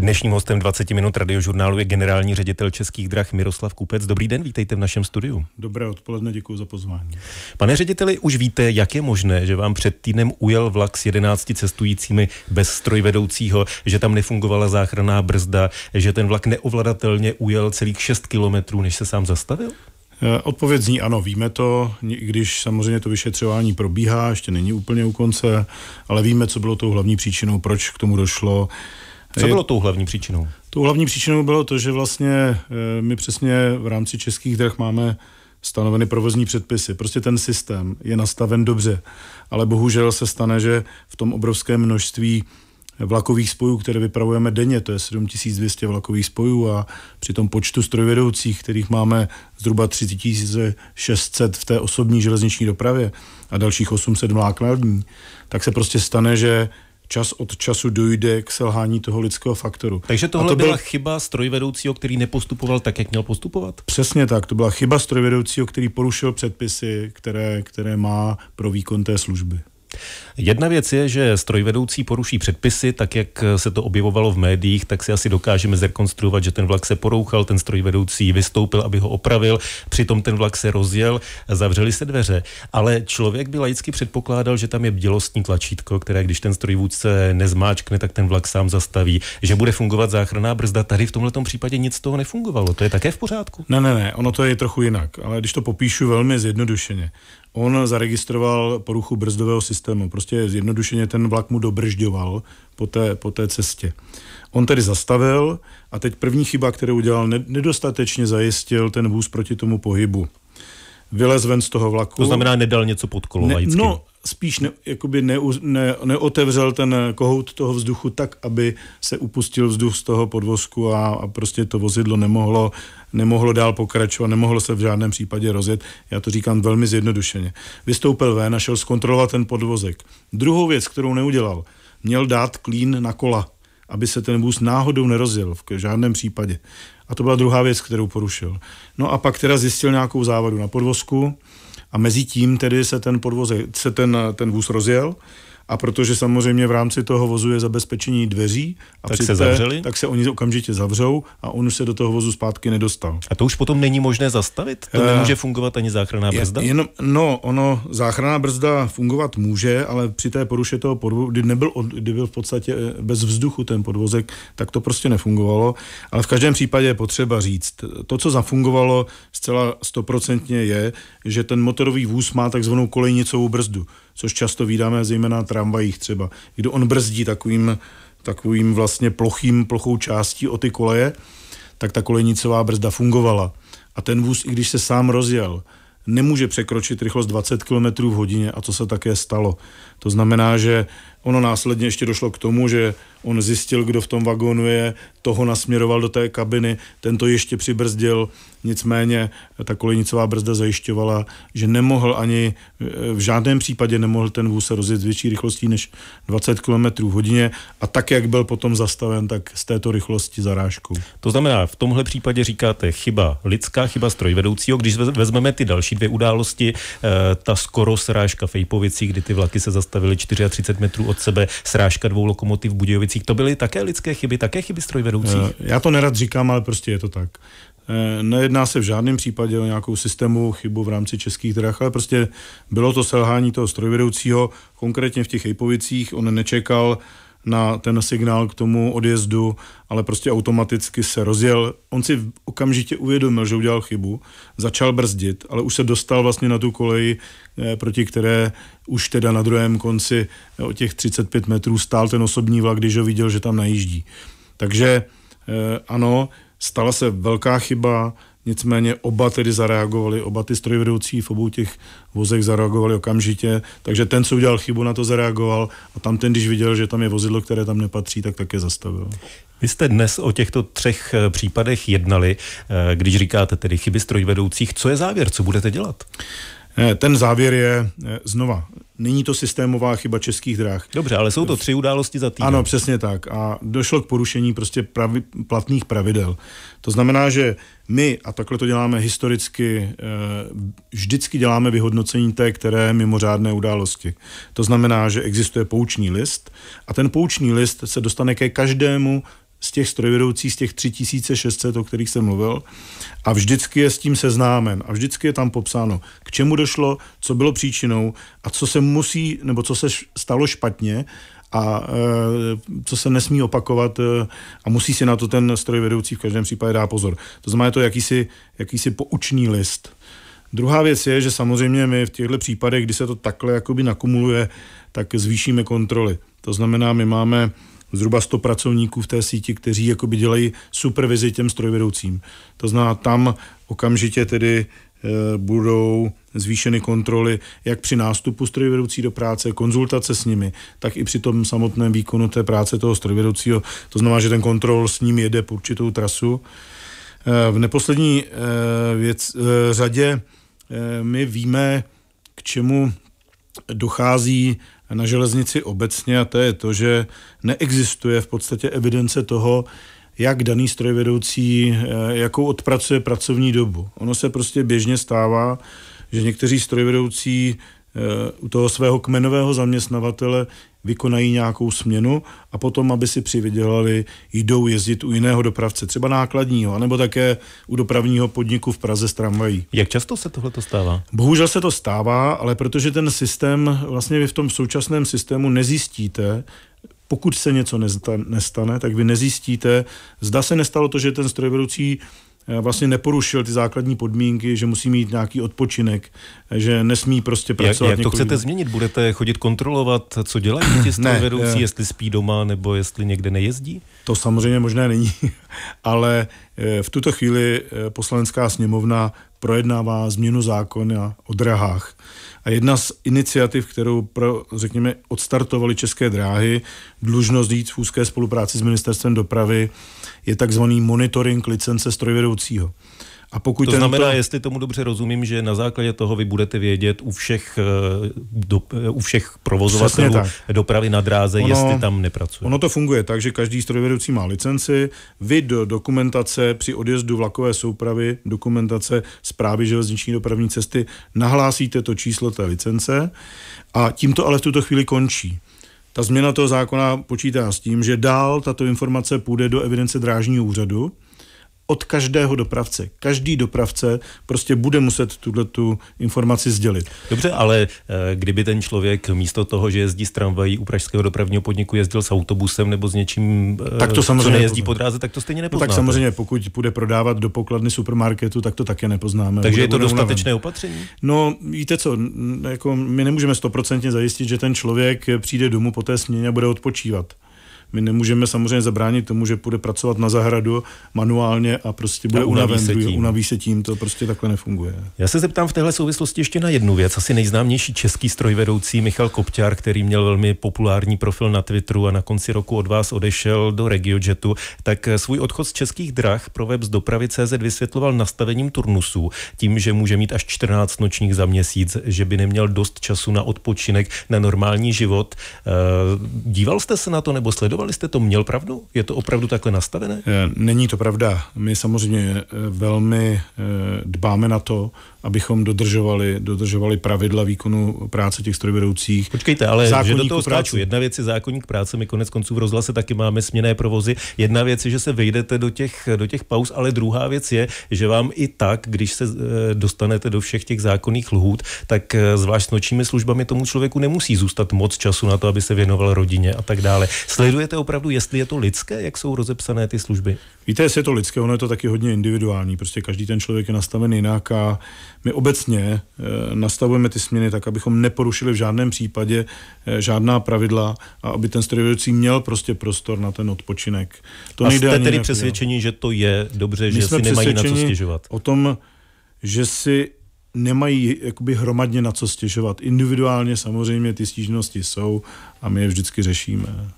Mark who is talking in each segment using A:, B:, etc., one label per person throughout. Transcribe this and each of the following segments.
A: Dnešním hostem 20 minut radiožurnálu je generální ředitel Českých drah Miroslav Kupec. Dobrý den, vítejte v našem studiu.
B: Dobré odpoledne, děkuji za pozvání.
A: Pane řediteli, už víte, jak je možné, že vám před týdnem ujel vlak s 11 cestujícími bez strojvedoucího, že tam nefungovala záchranná brzda, že ten vlak neovladatelně ujel celých 6 kilometrů, než se sám zastavil?
B: Eh, odpověď zní ano, víme to, i když samozřejmě to vyšetřování probíhá, ještě není úplně u konce, ale víme, co bylo tou hlavní příčinou, proč k tomu došlo. Co bylo tou hlavní příčinou? Tou hlavní příčinou bylo to, že vlastně eh, my přesně v rámci českých drah máme stanoveny provozní předpisy. Prostě ten systém je nastaven dobře, ale bohužel se stane, že v tom obrovském množství vlakových spojů, které vypravujeme denně, to je 7200 vlakových spojů a při tom počtu strojvedoucích, kterých máme zhruba 3600 v té osobní železniční dopravě a dalších 800 v nákladní, tak se prostě stane, že čas od času dojde k selhání toho lidského faktoru. Takže tohle to byla byl...
A: chyba strojvedoucího, který nepostupoval tak, jak měl postupovat?
B: Přesně tak, to byla chyba strojvedoucího, který porušil předpisy, které, které má pro výkon té služby.
A: Jedna věc je, že strojvedoucí poruší předpisy, tak jak se to objevovalo v médiích, tak si asi dokážeme zrekonstruovat, že ten vlak se porouchal, ten strojvedoucí vystoupil, aby ho opravil, přitom ten vlak se rozjel, zavřeli se dveře. Ale člověk by laicky předpokládal, že tam je bdělostní tlačítko, které když ten strojvůdce nezmáčkne, tak ten vlak sám zastaví, že bude fungovat záchranná brzda. Tady v tomto případě nic z toho nefungovalo. To je také v pořádku?
B: Ne, ne, ne, ono to je trochu jinak, ale když to popíšu velmi zjednodušeně on zaregistroval poruchu brzdového systému. Prostě zjednodušeně ten vlak mu dobržďoval po té, po té cestě. On tedy zastavil a teď první chyba, kterou udělal, nedostatečně zajistil ten vůz proti tomu pohybu vylez ven z toho vlaku. To znamená, nedal něco pod kolo ne, No, spíš ne, jakoby ne, ne, neotevřel ten kohout toho vzduchu tak, aby se upustil vzduch z toho podvozku a, a prostě to vozidlo nemohlo, nemohlo dál pokračovat, nemohlo se v žádném případě rozjet. Já to říkám velmi zjednodušeně. Vystoupil ven a šel zkontrolovat ten podvozek. Druhou věc, kterou neudělal, měl dát klín na kola, aby se ten vůz náhodou nerozjel v žádném případě. A to byla druhá věc, kterou porušil. No a pak teda zjistil nějakou závadu na podvozku, a mezi tím tedy se ten podvoze, se ten, ten vůz rozjel a protože samozřejmě v rámci toho vozu je zabezpečení dveří, a tak se zavřeli? Tak se oni okamžitě zavřou a on už se do toho vozu zpátky nedostal. A to už potom není možné zastavit? To eh, nemůže
A: fungovat ani záchranná brzda? Je,
B: jenom, no, ono, záchranná brzda fungovat může, ale při té poruše toho podvozu, kdy, nebyl, kdy byl v podstatě eh, bez vzduchu ten podvozek, tak to prostě nefungovalo. Ale v každém případě je potřeba říct, to, co zafungovalo zcela stoprocentně je, že ten motorový vůz má takzvanou kolejnicovou brzdu což často vídáme zejména na tramvajích třeba, kdy on brzdí takovým, takovým vlastně plochým, plochou částí o ty koleje, tak ta kolejnicová brzda fungovala. A ten vůz, i když se sám rozjel, nemůže překročit rychlost 20 km v hodině a to se také stalo. To znamená, že ono následně ještě došlo k tomu, že on zjistil, kdo v tom vagónu je, toho nasměroval do té kabiny, tento ještě přibrzdil, nicméně eh, ta kolejnicová brzda zajišťovala, že nemohl ani eh, v žádném případě nemohl ten vůz se rozjet s větší rychlostí než 20 km hodině a tak, jak byl potom zastaven, tak z této rychlosti zarážkou.
A: To znamená, v tomhle případě říkáte chyba lidská, chyba strojvedoucího, když vezmeme ty další dvě události, eh, ta skoro srážka v Ejpovici, kdy ty vlaky se zastavily zastavili 34 metrů od sebe, srážka dvou lokomotiv v Budějovicích. To byly také lidské chyby, také
B: chyby strojvedoucích? Eh, já to nerad říkám, ale prostě je to tak. Eh, nejedná se v žádném případě o nějakou systémovou chybu v rámci českých drah, ale prostě bylo to selhání toho strojvedoucího, konkrétně v těch Ejpovicích, on nečekal, na ten signál k tomu odjezdu, ale prostě automaticky se rozjel. On si okamžitě uvědomil, že udělal chybu, začal brzdit, ale už se dostal vlastně na tu koleji, eh, proti které už teda na druhém konci eh, o těch 35 metrů stál ten osobní vlak, když ho viděl, že tam najíždí. Takže eh, ano, stala se velká chyba, Nicméně oba tedy zareagovali, oba ty strojvedoucí v obou těch vozech zareagovali okamžitě, takže ten, co udělal chybu, na to zareagoval a tam ten, když viděl, že tam je vozidlo, které tam nepatří, tak také zastavil. Vy
A: jste dnes o těchto třech eh, případech jednali, eh, když říkáte tedy chyby strojvedoucích.
B: Co je závěr, co budete dělat? Eh, ten závěr je znova Není to systémová chyba českých dráh. Dobře, ale jsou to tři události za týden. Ano, přesně tak. A došlo k porušení prostě pravi, platných pravidel. To znamená, že my, a takhle to děláme historicky, eh, vždycky děláme vyhodnocení té, které mimořádné události. To znamená, že existuje pouční list a ten pouční list se dostane ke každému z těch strojvedoucích, z těch 3600, o kterých jsem mluvil, a vždycky je s tím seznámen a vždycky je tam popsáno, k čemu došlo, co bylo příčinou a co se musí, nebo co se stalo špatně a e, co se nesmí opakovat e, a musí si na to ten strojvedoucí v každém případě dát pozor. To znamená, je to jakýsi, jakýsi poučný list. Druhá věc je, že samozřejmě my v těchto případech, kdy se to takhle jakoby nakumuluje, tak zvýšíme kontroly. To znamená, my máme zhruba 100 pracovníků v té síti, kteří jakoby dělají supervizi těm strojvedoucím. To znamená, tam okamžitě tedy eh, budou zvýšeny kontroly jak při nástupu strojvedoucí do práce, konzultace s nimi, tak i při tom samotném výkonu té práce toho strojvedoucího. To znamená, že ten kontrol s ním jede po určitou trasu. Eh, v neposlední eh, věc, řadě my víme, k čemu dochází na železnici obecně a to je to, že neexistuje v podstatě evidence toho, jak daný strojvedoucí, eh, jakou odpracuje pracovní dobu. Ono se prostě běžně stává, že někteří strojvedoucí eh, u toho svého kmenového zaměstnavatele vykonají nějakou směnu a potom, aby si přivydělali, jdou jezdit u jiného dopravce, třeba nákladního, anebo také u dopravního podniku v Praze s tramvají. Jak často se tohle stává? Bohužel se to stává, ale protože ten systém, vlastně vy v tom současném systému nezjistíte, pokud se něco nestane, tak vy nezjistíte, zda se nestalo to, že ten strojvedoucí Eh, vlastně neporušil ty základní podmínky, že musí mít nějaký odpočinek, eh, že nesmí prostě pracovat. Jak, jak to chcete změnit?
A: Budete chodit kontrolovat, co dělají ti strojvedoucí, ne, eh. jestli spí doma nebo jestli někde nejezdí? To samozřejmě
B: možné není, ale v tuto chvíli poslanecká sněmovna projednává změnu zákona o drahách. A jedna z iniciativ, kterou, pro, řekněme, odstartovali České dráhy, dlužnost jít v úzké spolupráci s ministerstvem dopravy, je takzvaný monitoring licence strojvedoucího. A pokud to znamená, to... jestli
A: tomu dobře rozumím, že na základě toho vy budete vědět u všech, eh, do, eh, u všech provozovatelů dopravy na dráze, ono, jestli tam nepracuje.
B: Ono to funguje tak, že každý strojvedoucí má licenci, vy do dokumentace při odjezdu vlakové soupravy, dokumentace zprávy železniční dopravní cesty, nahlásíte to číslo té licence a tím to ale v tuto chvíli končí. Ta změna toho zákona počítá s tím, že dál tato informace půjde do evidence drážního úřadu, od každého dopravce. Každý dopravce prostě bude muset tuhle tu informaci sdělit.
A: Dobře, ale eh, kdyby ten člověk místo toho, že jezdí s tramvají u pražského dopravního podniku, jezdil s autobusem nebo s něčím, eh, tak to samozřejmě co nejezdí po dráze, tak to stejně nepoznáme. No, tak samozřejmě,
B: pokud bude prodávat do pokladny supermarketu, tak to také nepoznáme. Takže bude, je to dostatečné unaven. opatření? No, víte co, jako my nemůžeme stoprocentně zajistit, že ten člověk přijde domů po té směně a bude odpočívat. My nemůžeme samozřejmě zabránit tomu, že půjde pracovat na zahradu manuálně a prostě bude a unaví unaven, se tím. unaví se tím, to prostě takhle nefunguje. Já
A: se zeptám v téhle souvislosti ještě na jednu věc. Asi nejznámější český strojvedoucí Michal Kopťar, který měl velmi populární profil na Twitteru a na konci roku od vás odešel do Regiojetu, tak svůj odchod z českých drah pro web z dopravy CZ vysvětloval nastavením turnusů, tím, že může mít až 14 nočních za měsíc, že by neměl dost času na odpočinek, na normální život. Eh, díval jste se na to nebo sledoval Testovali jste to, měl pravdu? Je to opravdu takhle nastavené?
B: Eh, není to pravda. My samozřejmě eh, velmi eh, dbáme na to, abychom dodržovali, dodržovali pravidla výkonu práce těch strojvedoucích. Počkejte, ale že do toho skáču. Jedna
A: věc je zákonník práce, my konec konců v rozhlase taky máme směné provozy. Jedna věc je, že se vejdete do těch, do těch pauz, ale druhá věc je, že vám i tak, když se eh, dostanete do všech těch zákonných lhůt, tak eh, zvlášť s nočními službami tomu člověku nemusí zůstat moc času na to, aby se věnoval rodině a tak dále. Sledujete opravdu, jestli je to lidské, jak jsou rozepsané
B: ty služby? Víte, jestli je to lidské, ono je to taky hodně individuální. Prostě každý ten člověk je nastaven jinak a my obecně eh, nastavujeme ty směny tak, abychom neporušili v žádném případě eh, žádná pravidla a aby ten strojvedoucí měl prostě prostor na ten odpočinek. To a jste tedy přesvědčení,
A: že to je dobře, my že si nemají na co stěžovat?
B: o tom, že si nemají jakoby hromadně na co stěžovat. Individuálně samozřejmě ty stížnosti jsou a my je vždycky řešíme.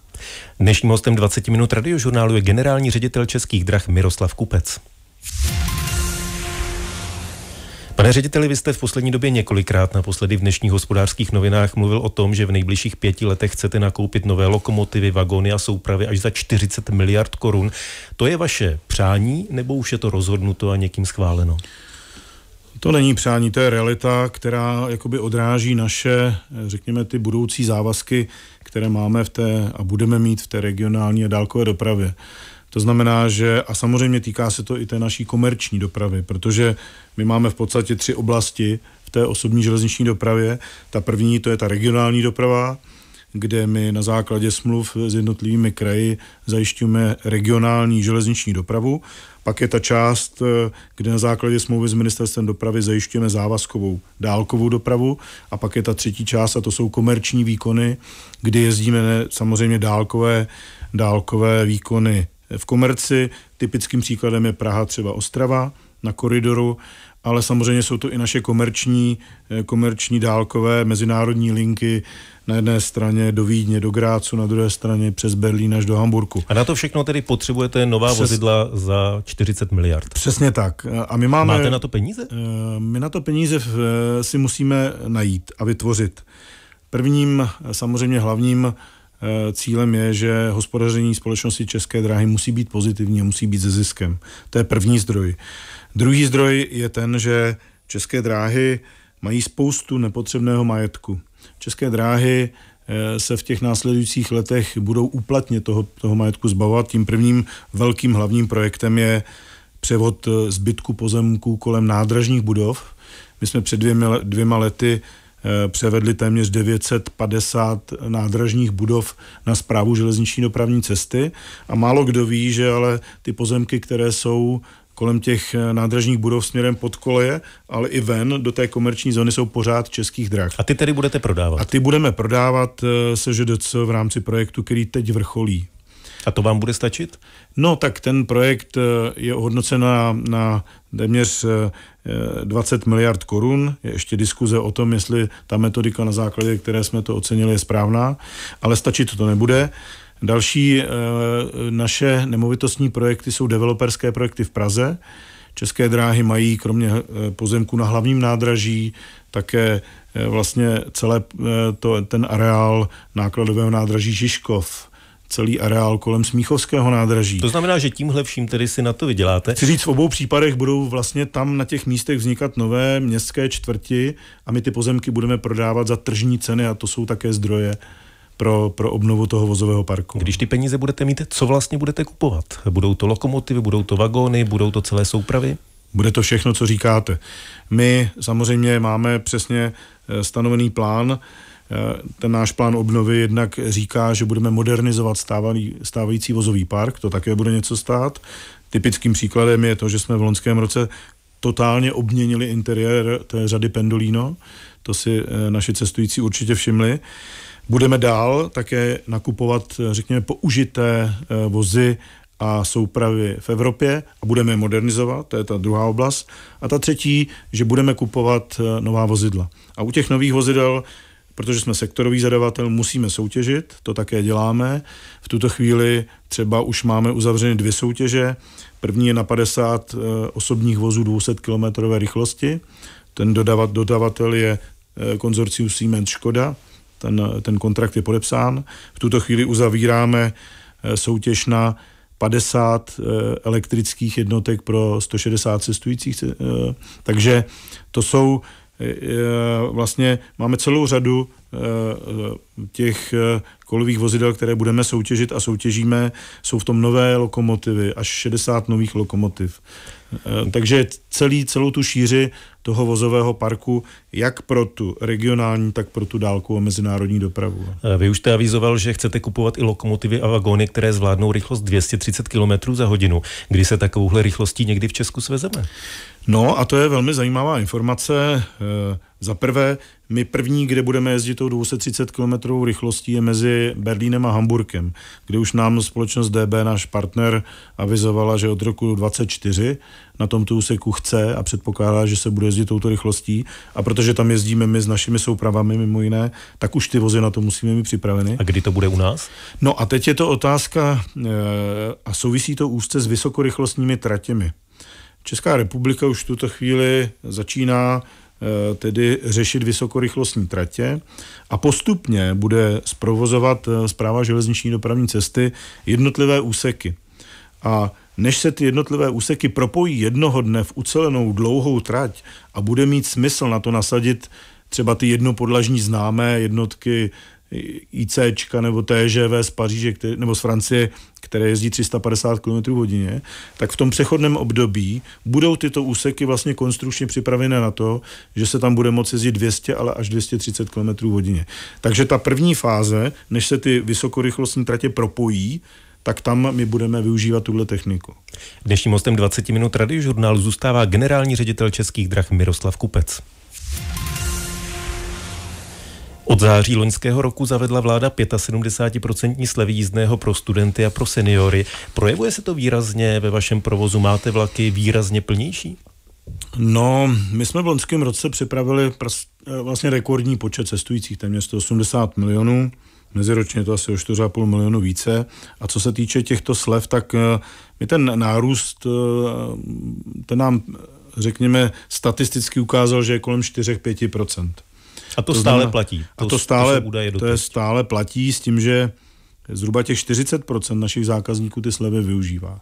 A: Dnešním hostem 20 minut radiožurnálu je generální ředitel Českých drah Miroslav Kupec. Pane řediteli, vy jste v poslední době několikrát, naposledy v dnešních hospodářských novinách, mluvil o tom, že v nejbližších pěti letech chcete nakoupit nové lokomotivy, vagony a soupravy až za 40 miliard korun.
B: To je vaše přání, nebo už je to rozhodnuto a někým schváleno? To není přání, to je realita, která jakoby odráží naše, řekněme, ty budoucí závazky, které máme v té a budeme mít v té regionální a dálkové dopravě. To znamená, že a samozřejmě týká se to i té naší komerční dopravy, protože my máme v podstatě tři oblasti v té osobní železniční dopravě. Ta první to je ta regionální doprava, kde my na základě smluv s jednotlivými kraji zajišťujeme regionální železniční dopravu. Pak je ta část, eh, kde na základě smlouvy s ministerstvem dopravy zajišťujeme závazkovou dálkovou dopravu. A pak je ta třetí část, a to jsou komerční výkony, kdy jezdíme samozřejmě dálkové, dálkové výkony v komerci. Typickým příkladem je Praha, třeba Ostrava na koridoru, ale samozřejmě jsou to i naše komerční, eh, komerční dálkové mezinárodní linky na jedné straně do Vídně, do Grácu, na druhé straně přes Berlín až do Hamburku. A na to
A: všechno tedy potřebujete nová Přes... vozidla
B: za 40 miliard. Přesně tak. A my máme... Máte na to peníze? Eh, my na to peníze eh, si musíme najít a vytvořit. Prvním samozřejmě hlavním Eh, cílem je, že hospodaření společnosti České dráhy musí být pozitivní a musí být ze ziskem. To je první zdroj. Druhý zdroj je ten, že České dráhy mají spoustu nepotřebného majetku. České dráhy eh, se v těch následujících letech budou úplatně toho, toho majetku zbavovat. Tím prvním velkým hlavním projektem je převod eh, zbytku pozemků kolem nádražních budov. My jsme před dvěma, dvěma lety Eh, převedli téměř 950 nádražních budov na zprávu železniční dopravní cesty a málo kdo ví, že ale ty pozemky, které jsou kolem těch eh, nádražních budov směrem pod koleje, ale i ven do té komerční zóny jsou pořád českých drah. A ty tedy budete prodávat? A ty budeme prodávat eh, ŽDC v rámci projektu, který teď vrcholí. A to vám bude stačit? No, tak ten projekt je ohodnocen na, na téměř 20 eh, eh, miliard korun. Je ještě diskuze o tom, jestli ta metodika, na základě které jsme to ocenili, je správná, ale stačit to nebude. Další eh, naše nemovitostní projekty jsou developerské projekty v Praze. České dráhy mají kromě pozemku na hlavním nádraží také vlastně celé to, ten areál nákladového nádraží Žižkov celý areál kolem Smíchovského nádraží. To znamená, že tímhle vším tedy si na to vyděláte? Chci říct, v obou případech budou vlastně tam na těch místech vznikat nové městské čtvrti a my ty pozemky budeme prodávat za tržní ceny a to jsou také zdroje pro, pro obnovu toho vozového parku. Když ty peníze budete mít, co vlastně budete kupovat? Budou to lokomotivy, budou to vagóny, budou to celé soupravy? Bude to všechno, co říkáte. My samozřejmě máme přesně eh, stanovený plán, Eh, ten náš plán obnovy jednak říká, že budeme modernizovat stávaný, stávající vozový park, to také bude něco stát. Typickým příkladem je to, že jsme v loňském roce totálně obměnili interiér té řady Pendolino, to si eh, naši cestující určitě všimli. Budeme dál také nakupovat, eh, řekněme, použité vozy a soupravy v Evropě a budeme je modernizovat, to je ta druhá oblast. A ta třetí, že budeme kupovat nová vozidla. A u těch nových vozidel protože jsme sektorový zadavatel, musíme soutěžit, to také děláme. V tuto chvíli třeba už máme uzavřeny dvě soutěže. První je na 50 eh, osobních vozů 200 km rychlosti. Ten dodavat, dodavatel je eh, konzorcium Siemens Škoda. Ten, ten kontrakt je podepsán. V tuto chvíli uzavíráme eh, soutěž na 50 elektrických jednotek pro 160 cestujících. Takže to jsou vlastně máme celou řadu Eh, těch eh, kolových vozidel, které budeme soutěžit a soutěžíme, jsou v tom nové lokomotivy, až 60 nových lokomotiv. Eh, takže celý, celou tu šíři toho vozového parku, jak pro tu regionální, tak pro tu dálku a mezinárodní dopravu.
A: Vy už jste avizoval, že chcete kupovat i lokomotivy a vagóny, které zvládnou rychlost 230 km
B: za hodinu. Kdy se takovouhle rychlostí někdy v Česku svezeme? No a to je velmi zajímavá informace. Za prvé, my první, kde budeme jezdit tou 230 km rychlostí, je mezi Berlínem a Hamburkem, kde už nám společnost DB, náš partner, avizovala, že od roku 24 na tomto úseku chce a předpokládá, že se bude jezdit touto rychlostí. A protože tam jezdíme my s našimi soupravami mimo jiné, tak už ty vozy na to musíme mít připraveny. A kdy to bude u nás? No a teď je to otázka eh, a souvisí to úzce s vysokorychlostními tratěmi. Česká republika už v tuto chvíli začíná Eh, tedy řešit vysokorychlostní tratě a postupně bude zprovozovat zpráva eh, železniční dopravní cesty jednotlivé úseky. A než se ty jednotlivé úseky propojí jednoho dne v ucelenou dlouhou trať a bude mít smysl na to nasadit třeba ty jednopodlažní známé jednotky ICčka nebo TŽV z Paříže který, nebo z Francie, které jezdí 350 km hodině, tak v tom přechodném období budou tyto úseky vlastně konstrukčně připravené na to, že se tam bude moci jezdit 200, ale až 230 km hodině. Takže ta první fáze, než se ty vysokorychlostní tratě propojí, tak tam my budeme využívat tuhle techniku.
A: Dnešním hostem 20 minut rady žurnálu zůstává generální ředitel Českých drah Miroslav Kupec. Od září loňského roku zavedla vláda 75% slevy jízdného pro studenty a pro seniory. Projevuje se to výrazně ve vašem provozu?
B: Máte vlaky výrazně plnější?
A: No,
B: my jsme v loňském roce připravili pras, eh, vlastně rekordní počet cestujících, téměř 180 milionů. Meziročně to asi o 4,5 milionu více. A co se týče těchto slev, tak eh, my ten nárůst, eh, ten nám, řekněme, statisticky ukázal, že je kolem 4-5%. A to, to stále znamená, platí. To, a to stále, to, údaje to je stále platí s tím, že zhruba těch 40% našich zákazníků ty slevy využívá.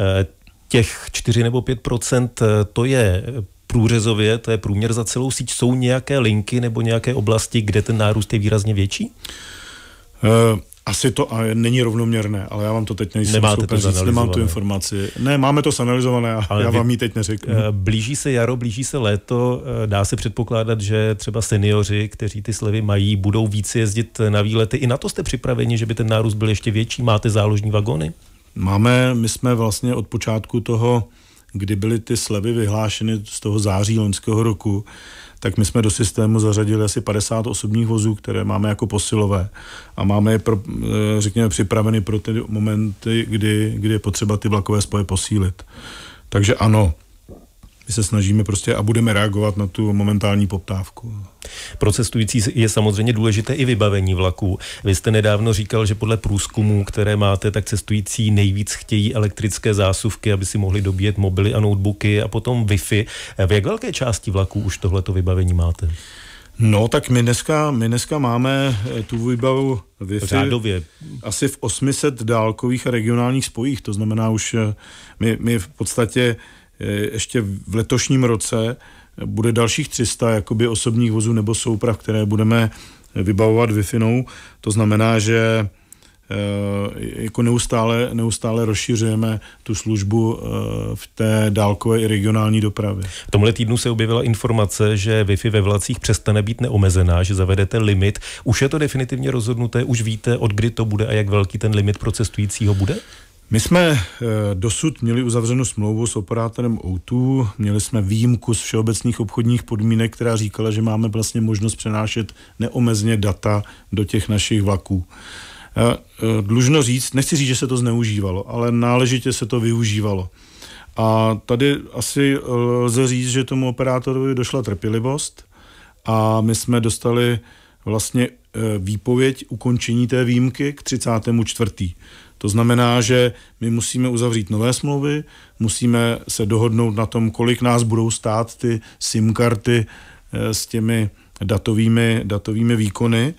B: Eh, těch 4 nebo 5% eh, to je
A: průřezově, to je průměr za celou síť. Jsou nějaké linky nebo nějaké oblasti, kde ten nárůst je výrazně větší?
B: Uh, asi to a není rovnoměrné, ale já vám to teď nejsem Nemáte schopen říct, nemám tu informaci. Ne, máme to zanalizované a ale já vám ji teď neřeknu. Eh, blíží se jaro, blíží
A: se léto, eh, dá se předpokládat, že třeba seniori, kteří ty slevy mají, budou více jezdit na výlety. I na to jste připraveni, že by ten nárůst byl ještě větší? Máte záložní vagony?
B: Máme, my jsme vlastně od počátku toho, kdy byly ty slevy vyhlášeny z toho září loňského roku, tak my jsme do systému zařadili asi 50 osobních vozů, které máme jako posilové a máme je, pro, eh, řekněme, připraveny pro ty momenty, kdy, kdy je potřeba ty vlakové spoje posílit. Takže ano, my se snažíme prostě a budeme reagovat na tu momentální poptávku.
A: Pro cestující je samozřejmě důležité i vybavení vlaků. Vy jste nedávno říkal, že podle průzkumů, které máte, tak cestující nejvíc chtějí elektrické zásuvky, aby si mohli dobíjet mobily a notebooky a potom Wi-Fi. V jak velké
B: části vlaků už tohleto vybavení máte? No, tak my dneska, my dneska máme eh, tu výbavu Wi-Fi Řádově. asi v 800 dálkových a regionálních spojích. To znamená už, eh, my, my v podstatě eh, ještě v letošním roce bude dalších 300 jakoby osobních vozů nebo souprav, které budeme vybavovat wi To znamená, že eh, jako neustále, neustále rozšiřujeme tu službu eh, v té dálkové i regionální dopravě. V tomhle týdnu se
A: objevila informace, že Wi-Fi ve vlacích přestane být neomezená, že zavedete limit. Už je to definitivně rozhodnuté, už víte, od kdy to bude a jak velký ten limit pro cestujícího bude? My jsme
B: eh, dosud měli uzavřenou smlouvu s operátorem O2, měli jsme výjimku z všeobecných obchodních podmínek, která říkala, že máme vlastně možnost přenášet neomezně data do těch našich vlaků. Eh, eh, dlužno říct, nechci říct, že se to zneužívalo, ale náležitě se to využívalo. A tady asi lze říct, že tomu operátorovi došla trpělivost a my jsme dostali vlastně výpověď ukončení té výjimky k 34. To znamená, že my musíme uzavřít nové smlouvy, musíme se dohodnout na tom, kolik nás budou stát ty SIM karty eh, s těmi datovými, datovými výkony.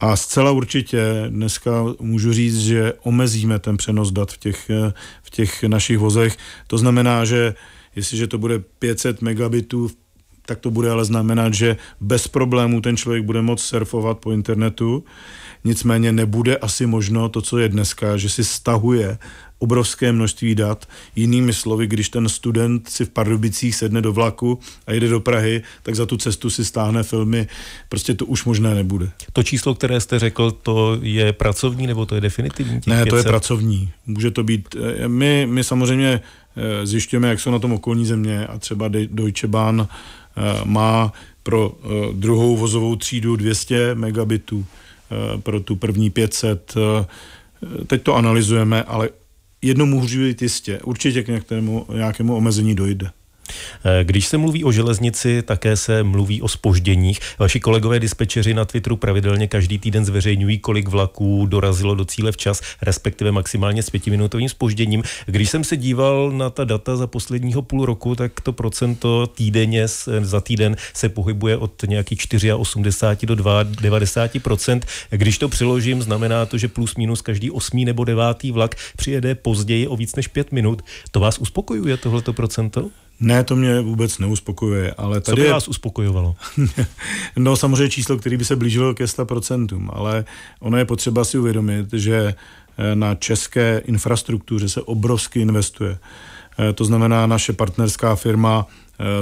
B: A zcela určitě dneska můžu říct, že omezíme ten přenos dat v těch, eh, v těch našich vozech. To znamená, že jestliže to bude 500 megabitů v tak to bude ale znamenat, že bez problémů ten člověk bude moct surfovat po internetu. Nicméně nebude asi možno to, co je dneska, že si stahuje obrovské množství dat. Jinými slovy, když ten student si v Pardubicích sedne do vlaku a jede do Prahy, tak za tu cestu si stáhne filmy. Prostě to už možné nebude. To číslo,
A: které jste řekl, to je pracovní nebo to je definitivní? Ne, 500? to je pracovní.
B: Může to být... Eh, my, my samozřejmě eh, zjišťujeme, jak jsou na tom okolní země a třeba Deutsche Bahn Eh, má pro eh, druhou vozovou třídu 200 megabitů, eh, pro tu první 500. Teď to analyzujeme, ale jedno můžu být jistě, určitě k nějakému, nějakému omezení dojde. Eh, když se mluví o
A: železnici, také se mluví o spožděních. Vaši kolegové dispečeři na Twitteru pravidelně každý týden zveřejňují, kolik vlaků dorazilo do cíle včas, respektive maximálně s pětiminutovým spožděním. Když jsem se díval na ta data za posledního půl roku, tak to procento týdenně eh, za týden se pohybuje od nějakých 84 do 92%. Když to přiložím, znamená to, že plus minus každý osmý nebo devátý vlak přijede později o víc než pět minut. To vás uspokojuje tohleto procento?
B: Ne, to mě vůbec neuspokojuje, ale tady... Co by vás uspokojovalo? no samozřejmě číslo, který by se blížilo ke 100%, ale ono je potřeba si uvědomit, že eh, na české infrastruktuře se obrovsky investuje. Eh, to znamená, naše partnerská firma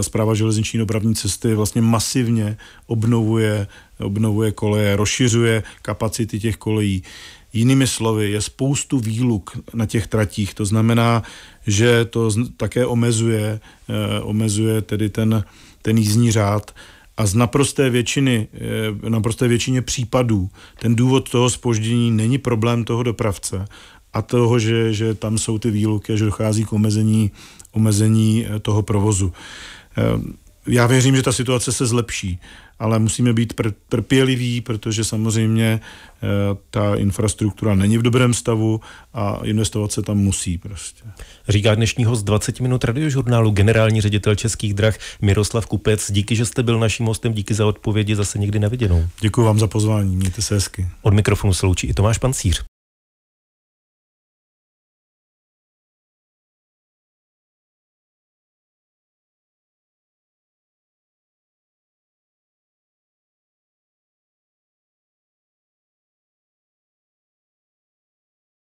B: Zpráva eh, železniční dopravní cesty vlastně masivně obnovuje, obnovuje koleje, rozšiřuje kapacity těch kolejí. Jinými slovy, je spoustu výluk na těch tratích, to znamená, že to také omezuje, eh, omezuje tedy ten, ten jízdní řád a z naprosté většiny, eh, naprosté většině případů ten důvod toho spoždění není problém toho dopravce a toho, že, že tam jsou ty výluky, že dochází k omezení, omezení eh, toho provozu já věřím, že ta situace se zlepší, ale musíme být pr- trpěliví, protože samozřejmě e, ta infrastruktura není v dobrém stavu a investovat se tam musí
A: prostě. Říká dnešního z 20 minut radiožurnálu generální ředitel Českých drah Miroslav Kupec. Díky, že jste byl naším hostem, díky za odpovědi, zase někdy neviděnou.
B: Děkuji vám za pozvání, mějte se hezky. Od mikrofonu se loučí i Tomáš Pancíř.